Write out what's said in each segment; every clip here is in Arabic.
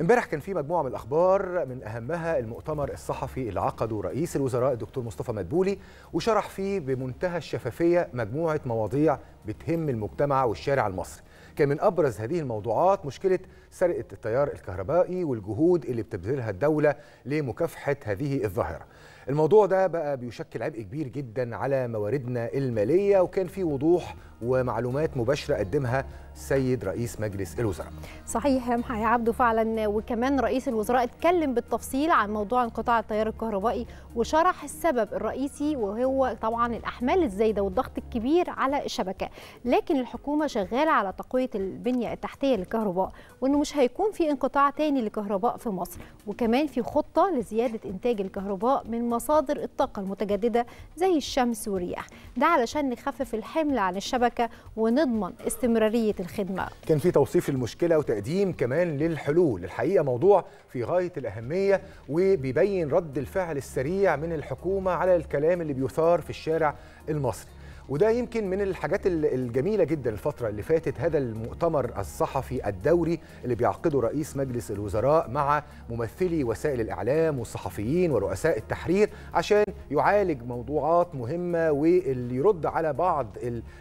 امبارح كان في مجموعه من الاخبار من اهمها المؤتمر الصحفي اللي عقده رئيس الوزراء الدكتور مصطفى مدبولي وشرح فيه بمنتهى الشفافيه مجموعه مواضيع بتهم المجتمع والشارع المصري كان من ابرز هذه الموضوعات مشكله سرقه التيار الكهربائي والجهود اللي بتبذلها الدوله لمكافحه هذه الظاهره الموضوع ده بقى بيشكل عبء كبير جدا على مواردنا الماليه وكان في وضوح ومعلومات مباشره قدمها السيد رئيس مجلس الوزراء. صحيح يا محي عبده فعلا وكمان رئيس الوزراء اتكلم بالتفصيل عن موضوع انقطاع التيار الكهربائي وشرح السبب الرئيسي وهو طبعا الاحمال الزايده والضغط الكبير على الشبكه، لكن الحكومه شغاله على تقويه البنيه التحتيه للكهرباء وانه مش هيكون في انقطاع تاني للكهرباء في مصر وكمان في خطه لزياده انتاج الكهرباء من مصادر الطاقة المتجددة زي الشمس والرياح ده علشان نخفف الحمل عن الشبكة ونضمن استمرارية الخدمة كان في توصيف للمشكلة وتقديم كمان للحلول الحقيقة موضوع في غاية الأهمية وبيبين رد الفعل السريع من الحكومة على الكلام اللي بيثار في الشارع المصري وده يمكن من الحاجات الجميله جدا الفتره اللي فاتت هذا المؤتمر الصحفي الدوري اللي بيعقده رئيس مجلس الوزراء مع ممثلي وسائل الاعلام والصحفيين ورؤساء التحرير عشان يعالج موضوعات مهمه واللي يرد على بعض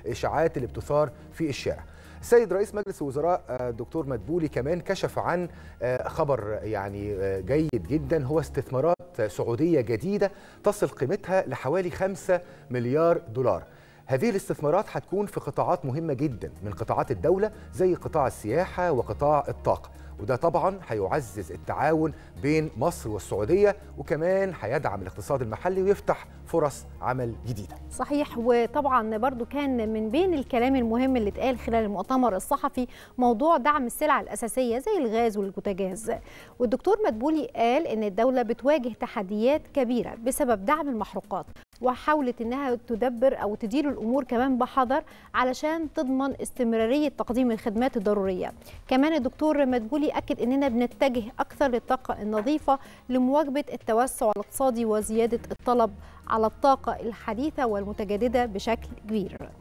الاشاعات اللي بتثار في الشارع السيد رئيس مجلس الوزراء الدكتور آه، مدبولي كمان كشف عن آه، خبر يعني آه، جيد جدا هو استثمارات سعوديه جديده تصل قيمتها لحوالي 5 مليار دولار هذه الاستثمارات هتكون في قطاعات مهمة جدا من قطاعات الدولة زي قطاع السياحة وقطاع الطاقة وده طبعا هيعزز التعاون بين مصر والسعودية وكمان هيدعم الاقتصاد المحلي ويفتح فرص عمل جديدة صحيح وطبعا برضو كان من بين الكلام المهم اللي اتقال خلال المؤتمر الصحفي موضوع دعم السلع الأساسية زي الغاز والبوتاجاز والدكتور مدبولي قال ان الدولة بتواجه تحديات كبيرة بسبب دعم المحروقات وحاولت انها تدبر او تدير الامور كمان بحذر علشان تضمن استمراريه تقديم الخدمات الضروريه. كمان الدكتور مدبولي اكد اننا بنتجه اكثر للطاقه النظيفه لمواكبه التوسع الاقتصادي وزياده الطلب على الطاقه الحديثه والمتجدده بشكل كبير.